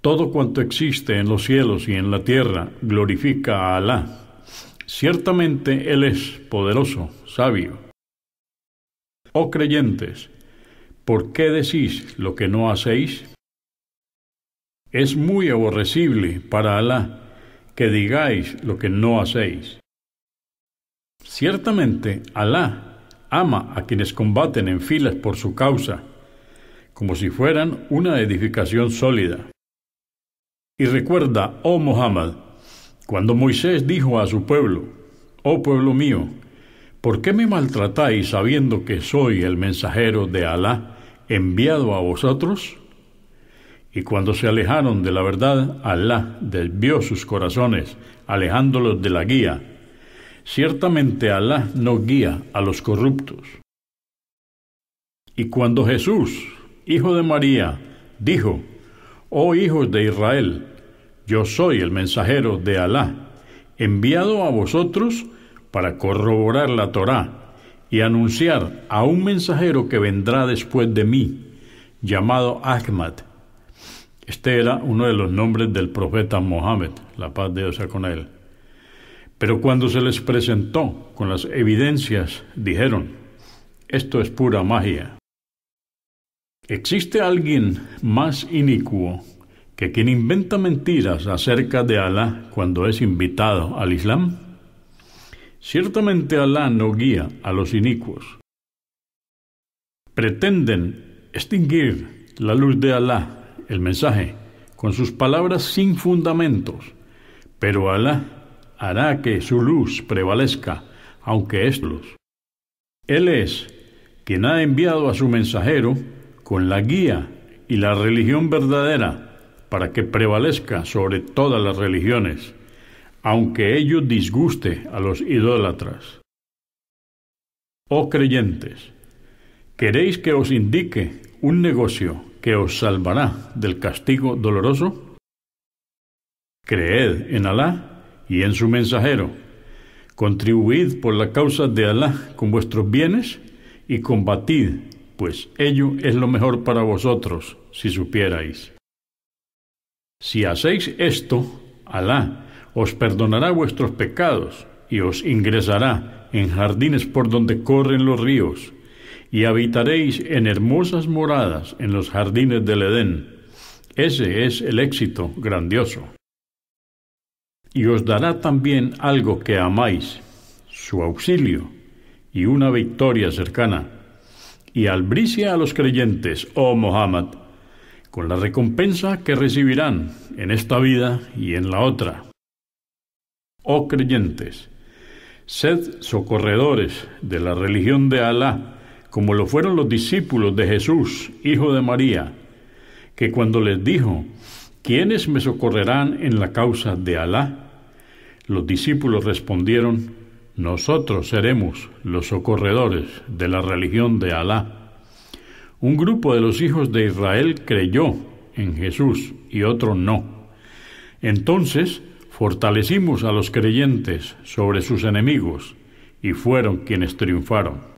Todo cuanto existe en los cielos y en la tierra glorifica a Alá. Ciertamente Él es poderoso, sabio. Oh creyentes, ¿por qué decís lo que no hacéis? Es muy aborrecible para Alá que digáis lo que no hacéis. Ciertamente Alá ama a quienes combaten en filas por su causa, como si fueran una edificación sólida. Y recuerda, oh Muhammad, cuando Moisés dijo a su pueblo, oh pueblo mío, ¿por qué me maltratáis sabiendo que soy el mensajero de Alá enviado a vosotros? Y cuando se alejaron de la verdad, Alá desvió sus corazones, alejándolos de la guía Ciertamente Alá no guía a los corruptos. Y cuando Jesús, hijo de María, dijo, Oh hijos de Israel, yo soy el mensajero de Alá, enviado a vosotros para corroborar la Torá y anunciar a un mensajero que vendrá después de mí, llamado Ahmad. Este era uno de los nombres del profeta Mohammed, la paz de Dios sea con él. Pero cuando se les presentó con las evidencias, dijeron, esto es pura magia. ¿Existe alguien más inicuo que quien inventa mentiras acerca de Alá cuando es invitado al Islam? Ciertamente Alá no guía a los inicuos. Pretenden extinguir la luz de Alá, el mensaje, con sus palabras sin fundamentos, pero Alá hará que su luz prevalezca, aunque es luz. Él es quien ha enviado a su mensajero con la guía y la religión verdadera para que prevalezca sobre todas las religiones, aunque ello disguste a los idólatras. Oh creyentes, ¿queréis que os indique un negocio que os salvará del castigo doloroso? Creed en Alá y en su mensajero, contribuid por la causa de Alá con vuestros bienes y combatid, pues ello es lo mejor para vosotros, si supierais. Si hacéis esto, Alá os perdonará vuestros pecados y os ingresará en jardines por donde corren los ríos, y habitaréis en hermosas moradas en los jardines del Edén. Ese es el éxito grandioso y os dará también algo que amáis, su auxilio y una victoria cercana. Y albricia a los creyentes, oh Muhammad con la recompensa que recibirán en esta vida y en la otra. Oh creyentes, sed socorredores de la religión de Alá, como lo fueron los discípulos de Jesús, hijo de María, que cuando les dijo, ¿quiénes me socorrerán en la causa de Alá? Los discípulos respondieron, nosotros seremos los socorredores de la religión de Alá. Un grupo de los hijos de Israel creyó en Jesús y otro no. Entonces fortalecimos a los creyentes sobre sus enemigos y fueron quienes triunfaron.